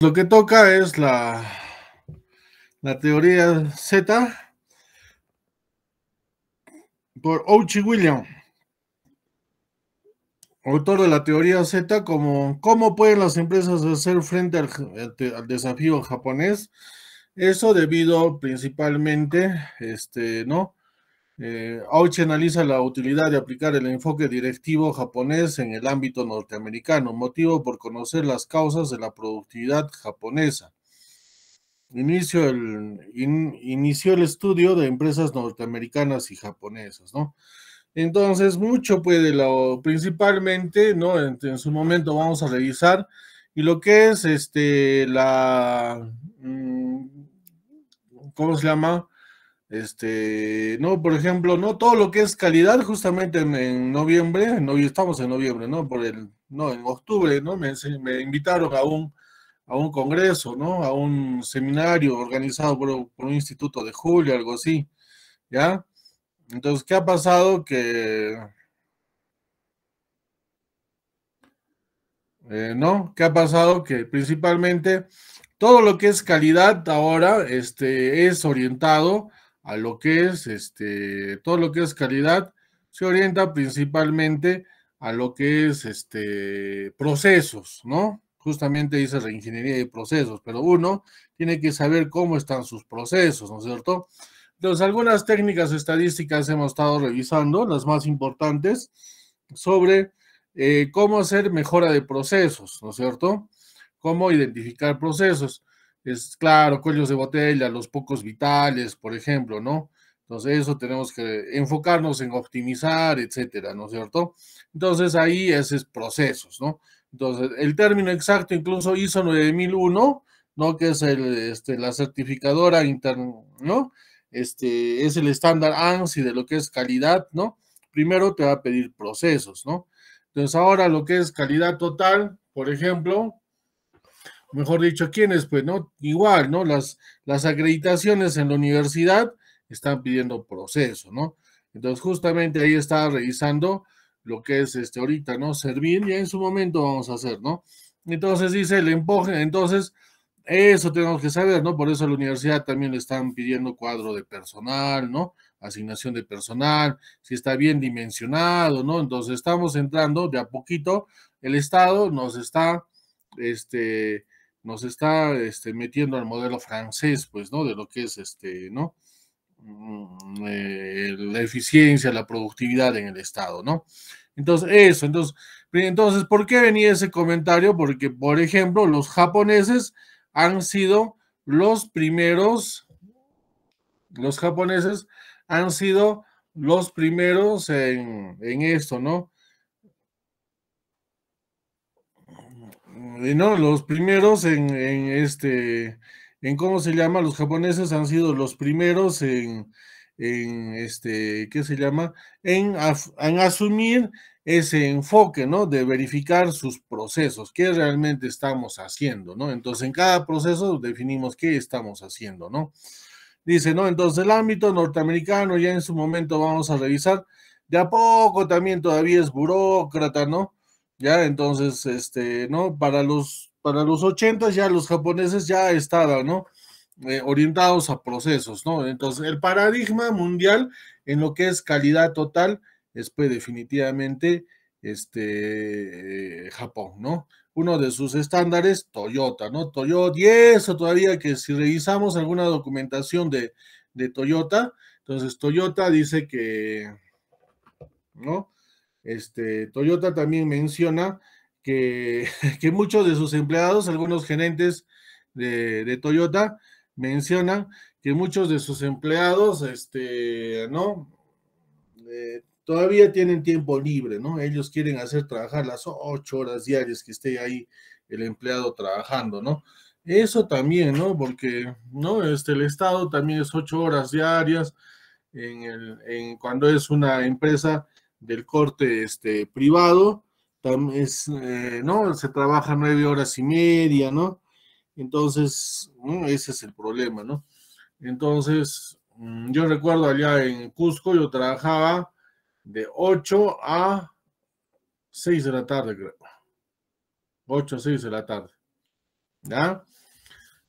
Lo que toca es la, la teoría Z por Ochi William, autor de la teoría Z, como cómo pueden las empresas hacer frente al, al desafío japonés. Eso debido principalmente, este, ¿no? Eh, analiza la utilidad de aplicar el enfoque directivo japonés en el ámbito norteamericano, motivo por conocer las causas de la productividad japonesa. Inicio el, in, inició el estudio de empresas norteamericanas y japonesas, ¿no? Entonces, mucho puede, lo, principalmente, ¿no? En, en, su momento vamos a revisar y lo que es este, la, mm, ¿cómo se llama? Este, no, por ejemplo, no todo lo que es calidad, justamente en, noviembre, no, estamos en noviembre, ¿no? Por el, no, en octubre, ¿no? Me, invitaron a un, a un congreso, ¿no? A un seminario organizado por, un instituto de julio, algo así, ¿ya? Entonces, ¿qué ha pasado? Que eh, ¿no? ¿Qué ha pasado? Que principalmente todo lo que es calidad ahora este, es orientado a lo que es este, todo lo que es calidad, se orienta principalmente a lo que es este, procesos, ¿no? Justamente dice ingeniería de procesos, pero uno tiene que saber cómo están sus procesos, ¿no es cierto? Entonces, algunas técnicas estadísticas hemos estado revisando, las más importantes, sobre eh, cómo hacer mejora de procesos, ¿no es cierto? Cómo identificar procesos es claro, cuellos de botella, los pocos vitales, por ejemplo, ¿no? Entonces, eso tenemos que enfocarnos en optimizar, etcétera, ¿no es cierto? Entonces, ahí es procesos, ¿no? Entonces, el término exacto incluso ISO 9001, ¿no? Que es este, la certificadora interna, ¿no? Este, es el estándar ANSI de lo que es calidad, ¿no? Primero te va a pedir procesos, ¿no? Entonces, ahora lo que es calidad total, por ejemplo, mejor dicho, ¿quiénes? Pues, ¿no? Igual, ¿no? Las, las acreditaciones en la universidad están pidiendo proceso, ¿no? Entonces, justamente ahí está revisando lo que es este ahorita, ¿no? Servir, ya en su momento vamos a hacer, ¿no? Entonces dice el empuje, entonces eso tenemos que saber, ¿no? Por eso a la universidad también le están pidiendo cuadro de personal, ¿no? Asignación de personal, si está bien dimensionado, ¿no? Entonces estamos entrando de a poquito, el Estado nos está, este, nos está este, metiendo al modelo francés, pues, ¿no? De lo que es este, ¿no? Mm, eh, la eficiencia, la productividad en el Estado, ¿no? Entonces, eso, entonces, entonces, ¿por qué venía ese comentario? Porque, por ejemplo, los japoneses han sido los primeros, los japoneses han sido los primeros en, en esto, ¿no? no, los primeros en, este, en cómo se llama, los japoneses han sido los primeros en, en este, ¿qué se llama? En, en asumir ese enfoque, ¿no? De verificar sus procesos, qué realmente estamos haciendo, ¿no? Entonces, en cada proceso definimos qué estamos haciendo, ¿no? Dice, ¿no? Entonces, el ámbito norteamericano, ya en su momento vamos a revisar, de a poco también todavía es burócrata, ¿no? Ya, entonces, este, ¿no? Para los, para los 80 ya los japoneses ya estaban, ¿no? Eh, orientados a procesos, ¿no? Entonces, el paradigma mundial en lo que es calidad total es pues, definitivamente este, eh, Japón, ¿no? Uno de sus estándares, Toyota, ¿no? Toyota, y eso todavía que si revisamos alguna documentación de, de Toyota, entonces Toyota dice que, ¿no? Este, Toyota también menciona que, muchos de sus empleados, algunos gerentes de, Toyota, mencionan que muchos de sus empleados, este, ¿no? Eh, todavía tienen tiempo libre, ¿no? Ellos quieren hacer trabajar las ocho horas diarias que esté ahí el empleado trabajando, ¿no? Eso también, ¿no? Porque, ¿no? Este, el Estado también es ocho horas diarias en cuando es una empresa del corte este, privado, eh, ¿no? Se trabaja nueve horas y media, ¿no? Entonces, mm, ese es el problema, ¿no? Entonces, mm, yo recuerdo allá en Cusco, yo trabajaba de 8 a 6 de la tarde, creo. 8 a 6 de la tarde. ¿Ya?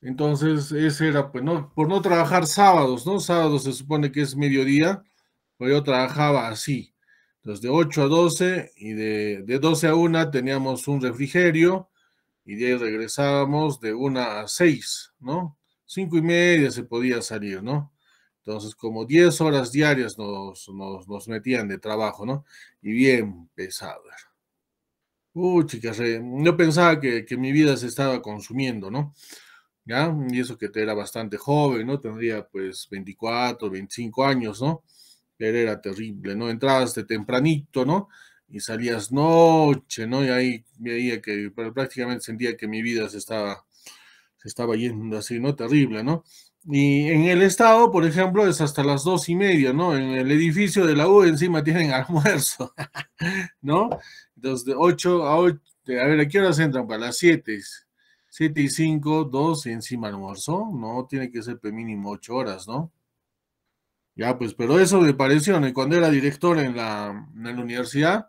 Entonces, ese era, pues, no, por no trabajar sábados, ¿no? Sábados se supone que es mediodía, pero pues, yo trabajaba así de 8 a 12 y de, 12 a 1 teníamos un refrigerio y de ahí regresábamos de 1 a 6, ¿no? 5 y media se podía salir, ¿no? Entonces, como 10 horas diarias nos, metían de trabajo, ¿no? Y bien pesado. Uy, chicas, yo pensaba que, que mi vida se estaba consumiendo, ¿no? ¿Ya? Y eso que te era bastante joven, ¿no? Tendría pues 24, 25 años, ¿no? era terrible, ¿no? Entrabas de tempranito, ¿no? Y salías noche, ¿no? Y ahí veía que prácticamente sentía que mi vida se estaba, se estaba yendo así, ¿no? Terrible, ¿no? Y en el estado, por ejemplo, es hasta las dos y media, ¿no? En el edificio de la U encima tienen almuerzo, ¿no? Entonces, de ocho a ocho, a ver, ¿a qué horas entran? Para las siete, siete y cinco, dos y encima almuerzo, ¿no? Tiene que ser mínimo ocho horas, ¿no? Ya, pues, pero eso me pareció, cuando era director en la, en la universidad,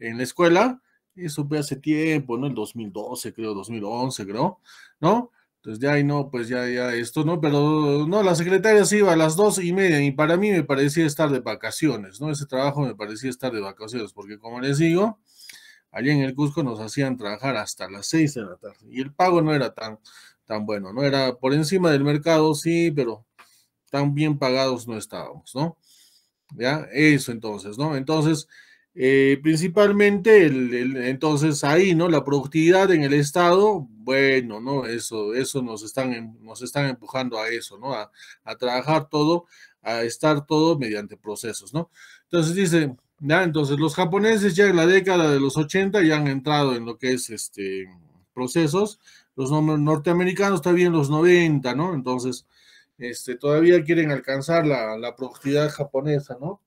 en la escuela, eso fue hace tiempo, ¿no? El 2012, creo, 2011, creo, ¿no? Entonces ya ahí no, pues ya, ya esto, ¿no? Pero no, la secretaria se iba a las dos y media y para mí me parecía estar de vacaciones, ¿no? Ese trabajo me parecía estar de vacaciones, porque como les digo, allá en el Cusco nos hacían trabajar hasta las seis de la tarde y el pago no era tan, tan bueno, ¿no? Era por encima del mercado, sí, pero tan bien pagados no estábamos, ¿no? Ya, eso entonces, ¿no? Entonces, eh, principalmente, el, entonces ahí, ¿no? La productividad en el Estado, bueno, ¿no? Eso, eso nos, están, em, nos están empujando a eso, ¿no? A, trabajar todo, a estar todo mediante procesos, ¿no? Entonces dice, ¿ya? Entonces los japoneses ya en la década de los 80 ya han entrado en lo que es este procesos, los norteamericanos también los 90, ¿no? Entonces, este, todavía quieren alcanzar la, la productividad japonesa, ¿no?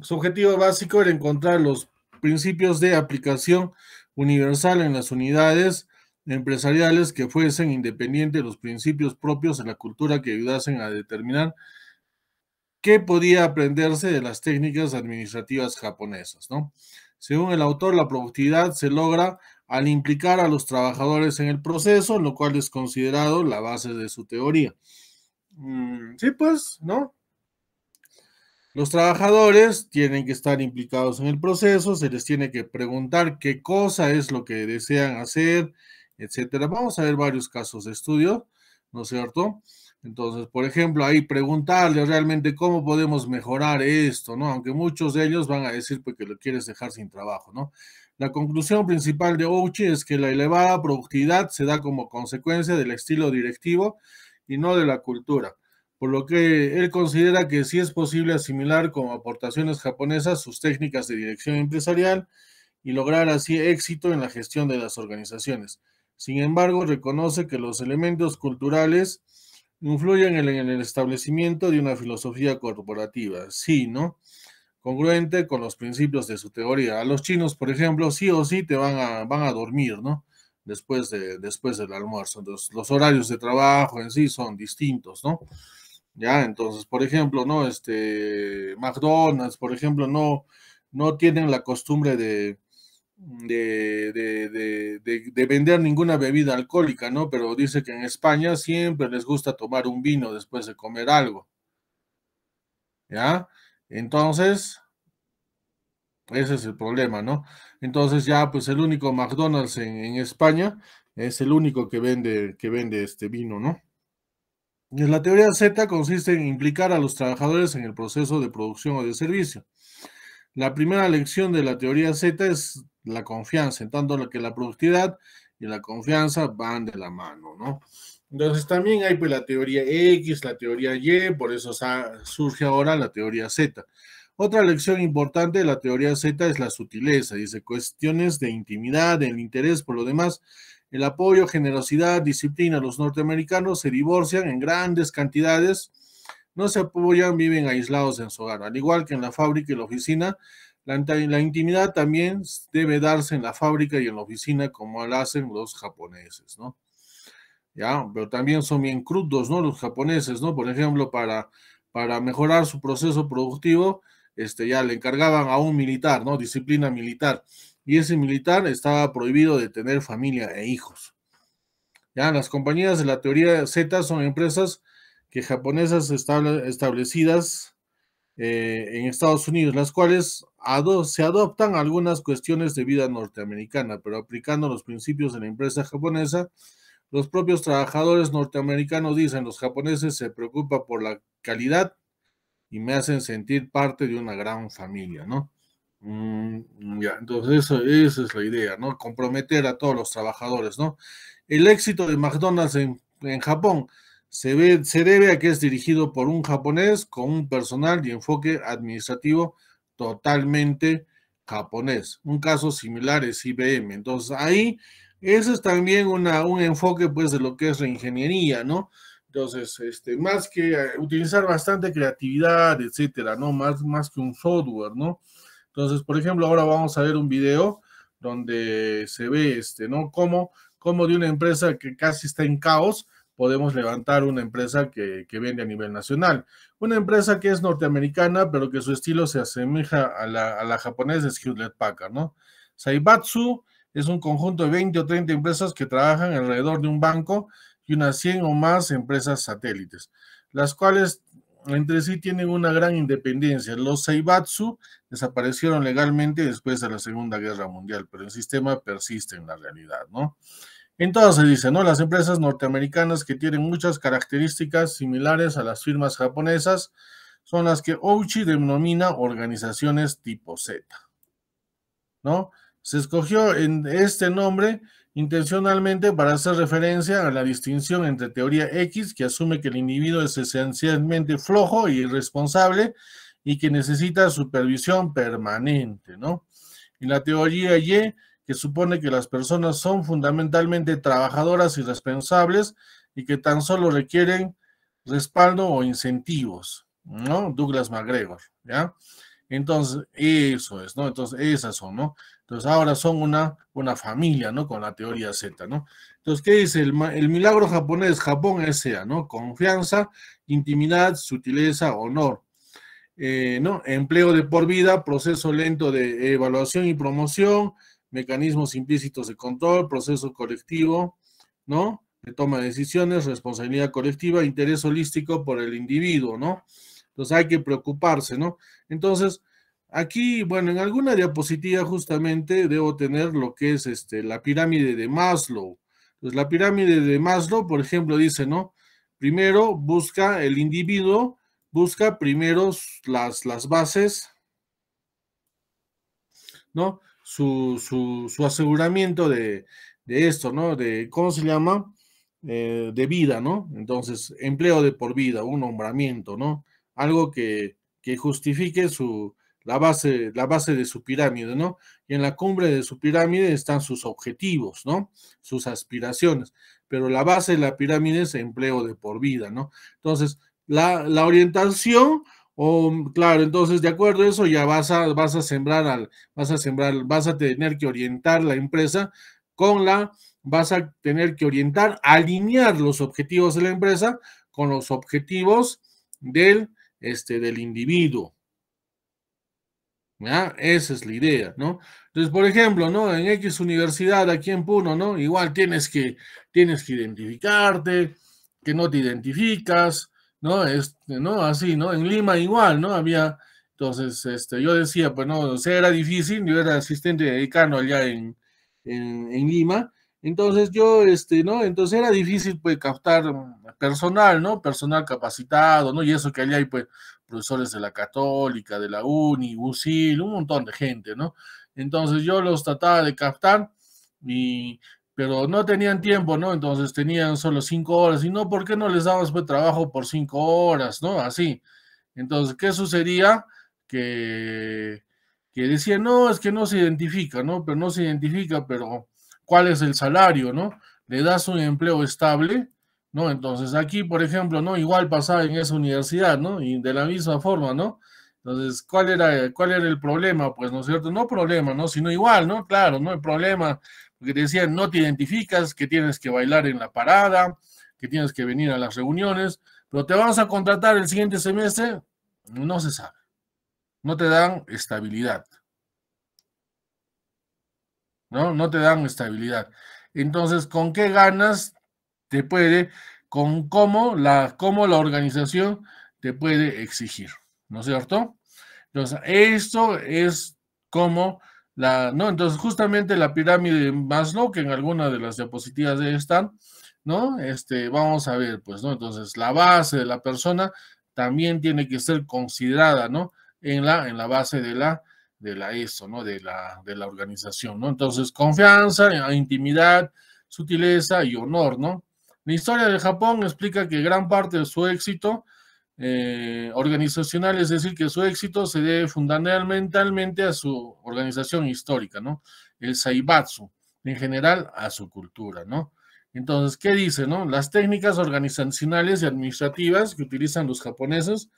Su objetivo básico era encontrar los principios de aplicación universal en las unidades empresariales que fuesen independientes de los principios propios de la cultura que ayudasen a determinar qué podía aprenderse de las técnicas administrativas japonesas. ¿no? Según el autor, la productividad se logra al implicar a los trabajadores en el proceso, lo cual es considerado la base de su teoría. Mm, sí, pues, ¿no? Los trabajadores tienen que estar implicados en el proceso, se les tiene que preguntar qué cosa es lo que desean hacer, etcétera. Vamos a ver varios casos de estudio, ¿no es cierto? Entonces, por ejemplo, ahí preguntarle realmente cómo podemos mejorar esto, ¿no? Aunque muchos de ellos van a decir pues, que lo quieres dejar sin trabajo, ¿no? La conclusión principal de Ouchi es que la elevada productividad se da como consecuencia del estilo directivo y no de la cultura, por lo que él considera que sí es posible asimilar como aportaciones japonesas sus técnicas de dirección empresarial y lograr así éxito en la gestión de las organizaciones. Sin embargo, reconoce que los elementos culturales influyen en el establecimiento de una filosofía corporativa. Sí, ¿no? congruente con los principios de su teoría. A los chinos, por ejemplo, sí o sí te van a, van a dormir, ¿no? Después, de, después del almuerzo. Entonces, los horarios de trabajo en sí son distintos, ¿no? Ya, entonces, por ejemplo, ¿no? Este, McDonald's, por ejemplo, no, no tienen la costumbre de, de, de, vender ninguna bebida alcohólica, ¿no? Pero dice que en España siempre les gusta tomar un vino después de comer algo. ¿Ya? Entonces, ese es el problema, ¿no? Entonces ya, pues el único McDonald's en, España es el único que vende, que vende este vino, ¿no? La teoría Z consiste en implicar a los trabajadores en el proceso de producción o de servicio. La primera lección de la teoría Z es la confianza, en tanto que la productividad y la confianza van de la mano, ¿no? Entonces también hay pues la teoría X, la teoría Y, por eso surge ahora la teoría Z. Otra lección importante de la teoría Z es la sutileza, dice cuestiones de intimidad, el interés por lo demás, el apoyo, generosidad, disciplina. Los norteamericanos se divorcian en grandes cantidades, no se apoyan, viven aislados en su hogar. Al igual que en la fábrica y la oficina, la, intimidad también debe darse en la fábrica y en la oficina como la hacen los japoneses, ¿no? Pero también son bien crudos, ¿no? Los japoneses, ¿no? Por ejemplo, para, para mejorar su proceso productivo, este, ya le encargaban a un militar, ¿no? Disciplina militar. Y ese militar estaba prohibido de tener familia e hijos. Ya, las compañías de la teoría Z son empresas que japonesas establecidas eh, en Estados Unidos, las cuales se adoptan algunas cuestiones de vida norteamericana, pero aplicando los principios de la empresa japonesa, los propios trabajadores norteamericanos dicen, los japoneses se preocupan por la calidad y me hacen sentir parte de una gran familia, ¿no? Mm, entonces esa es la idea, ¿no? Comprometer a todos los trabajadores, ¿no? El éxito de McDonald's en, Japón se, ve, se debe a que es dirigido por un japonés con un personal y enfoque administrativo totalmente japonés. Un caso similar es IBM. Entonces ahí eso es también una, un enfoque pues de lo que es la ingeniería, ¿no? Entonces, este, más que eh, utilizar bastante creatividad, etcétera, ¿no? Más, más que un software, ¿no? Entonces, por ejemplo, ahora vamos a ver un video donde se ve, este, ¿no? Cómo, cómo de una empresa que casi está en caos, podemos levantar una empresa que, vende a nivel nacional. Una empresa que es norteamericana, pero que su estilo se asemeja a la, a la japonesa es Hewlett Packard, ¿no? Saibatsu es un conjunto de 20 o 30 empresas que trabajan alrededor de un banco y unas 100 o más empresas satélites, las cuales entre sí tienen una gran independencia. Los Seibatsu desaparecieron legalmente después de la Segunda Guerra Mundial, pero el sistema persiste en la realidad, ¿no? Entonces dice, ¿no? Las empresas norteamericanas que tienen muchas características similares a las firmas japonesas son las que Ouchi denomina organizaciones tipo Z, ¿no? Se escogió en este nombre intencionalmente para hacer referencia a la distinción entre teoría X, que asume que el individuo es esencialmente flojo y irresponsable y que necesita supervisión permanente, ¿no? Y la teoría Y, que supone que las personas son fundamentalmente trabajadoras y responsables y que tan solo requieren respaldo o incentivos, ¿no? Douglas McGregor, ¿ya? Entonces, eso es, ¿no? Entonces, esas son, ¿no? Entonces, ahora son una, una familia, ¿no? Con la teoría Z, ¿no? Entonces, ¿qué dice el, milagro japonés? Japón SEA, ¿no? Confianza, intimidad, sutileza, honor, eh, ¿no? Empleo de por vida, proceso lento de evaluación y promoción, mecanismos implícitos de control, proceso colectivo, ¿no? De toma de decisiones, responsabilidad colectiva, interés holístico por el individuo, ¿no? Entonces hay que preocuparse, ¿no? Entonces, aquí, bueno, en alguna diapositiva justamente debo tener lo que es este, la pirámide de Maslow. Entonces, pues, la pirámide de Maslow, por ejemplo, dice, ¿no? Primero busca el individuo, busca primero las, las bases, ¿no? Su, aseguramiento de, esto, ¿no? De, ¿cómo se llama? Eh, de vida, ¿no? Entonces, empleo de por vida, un nombramiento, ¿no? algo que, justifique su, la, base, la base de su pirámide, ¿no? Y en la cumbre de su pirámide están sus objetivos, ¿no? Sus aspiraciones, pero la base de la pirámide es empleo de por vida, ¿no? Entonces, la, orientación... O, um, claro, entonces de acuerdo a eso ya vas vas a sembrar al, vas a sembrar, vas a tener que orientar la empresa con la, vas a tener que orientar, alinear los objetivos de la empresa con los objetivos del, este, del individuo. Esa es la idea, ¿no? Entonces, por ejemplo, ¿no? En X universidad aquí en Puno, ¿no? Igual tienes que, tienes que identificarte, que no te identificas, ¿no? Este, ¿no? Así, ¿no? En Lima igual, ¿no? Había, entonces, este, yo decía, pues no, o sea, era difícil, yo era asistente de decano allá en, en Lima, entonces yo, este, ¿no? Entonces era difícil, pues, captar mm, personal, ¿no? Personal capacitado, ¿no? Y eso que allá hay, pues, profesores de la Católica, de la UNI, UCIL, un montón de gente, ¿no? Entonces yo los trataba de captar, y, pero no tenían tiempo, ¿no? Entonces tenían solo cinco horas, y no, ¿por qué no les dabas, pues, trabajo por cinco horas, ¿no? Así. Entonces, ¿qué sucedía? Que, que decían, no, es que no se identifica, ¿no? Pero no se identifica, pero cuál es el salario, ¿no? Le das un empleo estable, ¿no? Entonces aquí, por ejemplo, ¿no? Igual pasaba en esa universidad, ¿no? Y de la misma forma, ¿no? Entonces, ¿cuál era, cuál era el problema? Pues, ¿no es cierto? No problema, ¿no? Sino igual, ¿no? Claro, ¿no? hay problema, porque decían, no te identificas, que tienes que bailar en la parada, que tienes que venir a las reuniones, pero te vamos a contratar el siguiente semestre, no se sabe. No te dan estabilidad. ¿no? No te dan estabilidad. Entonces, ¿con qué ganas te puede, con cómo la, cómo la organización te puede exigir, ¿no es cierto? Entonces, esto es como la, ¿no? Entonces, justamente la pirámide de Maslow, que en alguna de las diapositivas de están, ¿no? Este, vamos a ver, pues, ¿no? Entonces, la base de la persona también tiene que ser considerada, ¿no? En la, en la base de la de la ESO, ¿no? De la, de la organización, ¿no? Entonces, confianza, eh, intimidad, sutileza y honor, ¿no? La historia de Japón explica que gran parte de su éxito eh, organizacional, es decir, que su éxito se debe fundamentalmente a su organización histórica, ¿no? El Saibatsu, en general a su cultura, ¿no? Entonces, ¿qué dice, no? Las técnicas organizacionales y administrativas que utilizan los japoneses,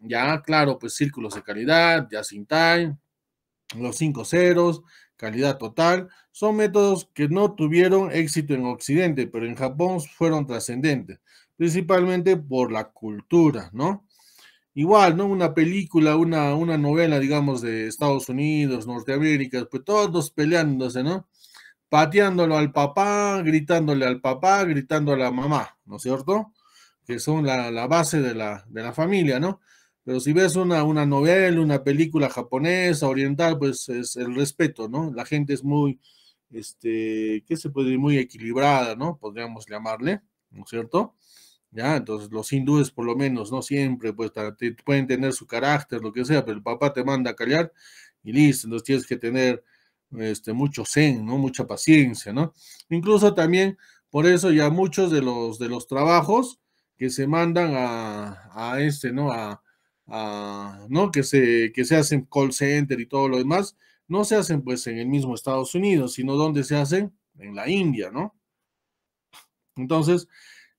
ya, claro, pues círculos de calidad, ya sin time, los cinco ceros, calidad total, son métodos que no tuvieron éxito en Occidente, pero en Japón fueron trascendentes, principalmente por la cultura, ¿no? Igual, ¿no? Una película, una, una novela, digamos, de Estados Unidos, Norteamérica, pues todos peleándose, ¿no? Pateándolo al papá, gritándole al papá, gritando a la mamá, ¿no es cierto? Que son la, base de la, de la familia, ¿no? Pero si ves una, una novela, una película japonesa, oriental, pues es el respeto, ¿no? La gente es muy, este, ¿qué se puede decir? Muy equilibrada, ¿no? Podríamos llamarle, ¿no es cierto? Ya, entonces los hindúes por lo menos, ¿no? Siempre, pues pueden tener su carácter, lo que sea, pero el papá te manda a callar y listo, entonces tienes que tener este, mucho zen, ¿no? Mucha paciencia, ¿no? Incluso también, por eso ya muchos de los, de los trabajos que se mandan a, a este, ¿no? ¿no? Que se, que se hacen call center y todo lo demás, no se hacen pues en el mismo Estados Unidos, sino donde se hacen en la India, ¿no? Entonces,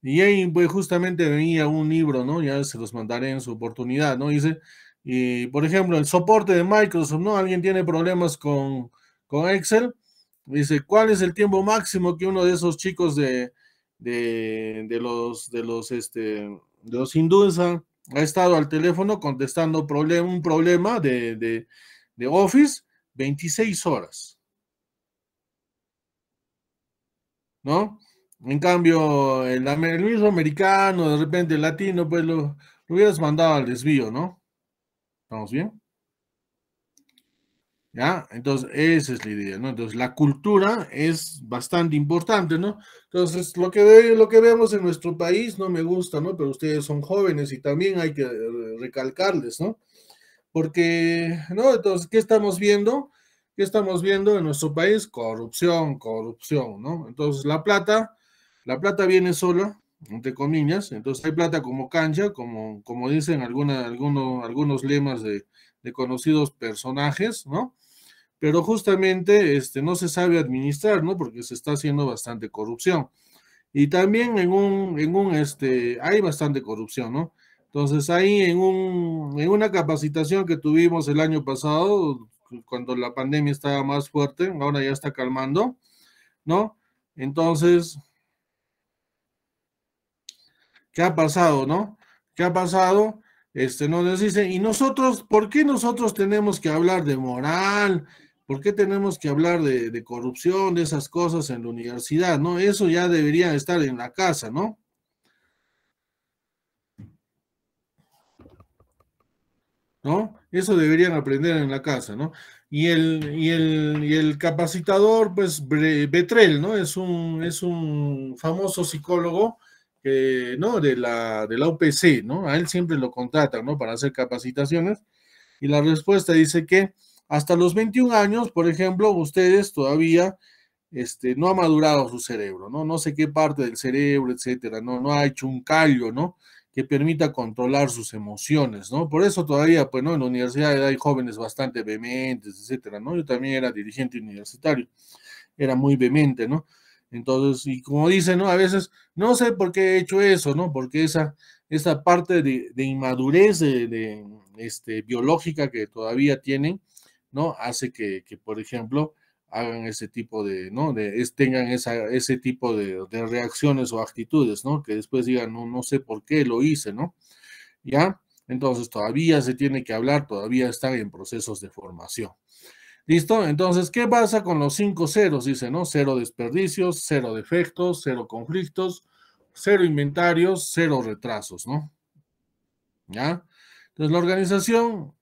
y ahí pues justamente venía un libro, ¿no? Ya se los mandaré en su oportunidad, ¿no? Dice, y por ejemplo, el soporte de Microsoft, ¿no? Alguien tiene problemas con, con Excel, dice, ¿cuál es el tiempo máximo que uno de esos chicos de, de, los, de los, este, de los ha estado al teléfono contestando un problema de, de, Office 26 horas. ¿No? En cambio, el, mismo americano, de repente el latino, pues lo hubieras mandado al desvío, ¿no? ¿Estamos bien? ¿Ya? Entonces, esa es la idea, ¿no? Entonces, la cultura es bastante importante, ¿no? Entonces, lo que, lo que vemos en nuestro país no me gusta, ¿no? Pero ustedes son jóvenes y también hay que recalcarles, ¿no? Porque, ¿no? Entonces, ¿qué estamos viendo? ¿Qué estamos viendo en nuestro país? Corrupción, corrupción, ¿no? Entonces, la plata, la plata viene sola, entre comillas, entonces hay plata como cancha, como, como dicen alguna, alguno, algunos lemas de, de conocidos personajes, ¿no? pero justamente este, no se sabe administrar, ¿no? Porque se está haciendo bastante corrupción. Y también en un, en un este, hay bastante corrupción, ¿no? Entonces ahí en, una capacitación que tuvimos el año pasado, cuando la pandemia estaba más fuerte, ahora ya está calmando, ¿no? Entonces, ¿qué ha pasado, no? ¿Qué ha pasado? Este, nos dicen, y nosotros, ¿por qué nosotros tenemos que hablar de moral ¿Por qué tenemos que hablar de, corrupción, de esas cosas en la universidad? ¿No? Eso ya debería estar en la casa, ¿no? ¿No? Eso deberían aprender en la casa, ¿no? Y el, el, capacitador, pues, Betrel, ¿no? Es un, es un famoso psicólogo, que ¿no? De la, de la UPC, ¿no? A él siempre lo contratan, ¿no? Para hacer capacitaciones. Y la respuesta dice que hasta los 21 años, por ejemplo, ustedes todavía este, no ha madurado su cerebro, ¿no? No sé qué parte del cerebro, etcétera, ¿no? No ha hecho un callo, ¿no? Que permita controlar sus emociones, ¿no? Por eso todavía, pues, ¿no? En la universidad hay jóvenes bastante vehementes, etcétera, ¿no? Yo también era dirigente universitario, era muy vehemente, ¿no? Entonces, y como dicen, ¿no? A veces, no sé por qué he hecho eso, ¿no? Porque esa, esa parte de, de inmadurez de, este, biológica que todavía tienen, ¿no? Hace que, por ejemplo, hagan ese tipo de, ¿no? tengan ese tipo de, reacciones o actitudes, ¿no? Que después digan, no, no sé por qué lo hice, ¿no? ¿Ya? Entonces todavía se tiene que hablar, todavía están en procesos de formación. ¿Listo? Entonces, ¿qué pasa con los cinco ceros? Dice, ¿no? Cero desperdicios, cero defectos, cero conflictos, cero inventarios, cero retrasos, ¿no? ¿Ya? Entonces, la organización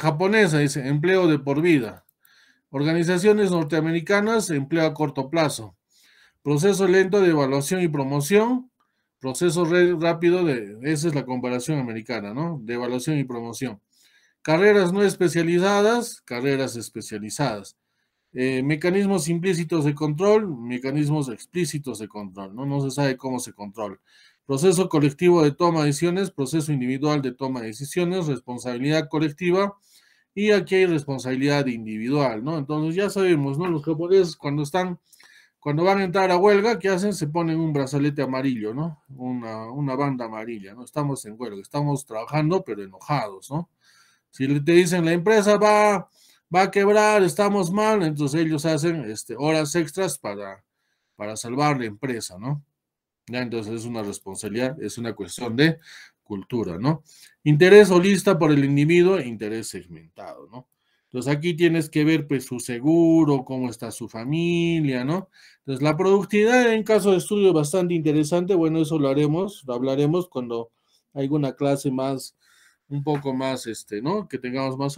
Japonesa dice, empleo de por vida. Organizaciones norteamericanas, empleo a corto plazo. Proceso lento de evaluación y promoción. Proceso rápido de, esa es la comparación americana, ¿no? De evaluación y promoción. Carreras no especializadas, carreras especializadas. Eh, mecanismos implícitos de control, mecanismos explícitos de control, ¿no? No se sabe cómo se controla. Proceso colectivo de toma de decisiones, proceso individual de toma de decisiones, responsabilidad colectiva, y aquí hay responsabilidad individual, ¿no? Entonces ya sabemos, ¿no? Los japoneses cuando están, cuando van a entrar a huelga, ¿qué hacen? Se ponen un brazalete amarillo, ¿no? Una, banda amarilla, ¿no? Estamos en huelga, estamos trabajando, pero enojados, ¿no? Si te dicen la empresa va, va a quebrar, estamos mal, entonces ellos hacen este, horas extras para, para salvar la empresa, ¿no? Ya, entonces es una responsabilidad, es una cuestión de cultura, ¿no? Interés holista por el individuo e interés segmentado, ¿no? Entonces aquí tienes que ver pues su seguro, cómo está su familia, ¿no? Entonces la productividad en caso de estudio es bastante interesante, bueno, eso lo haremos, lo hablaremos cuando hay una clase más, un poco más, este, ¿no? Que tengamos más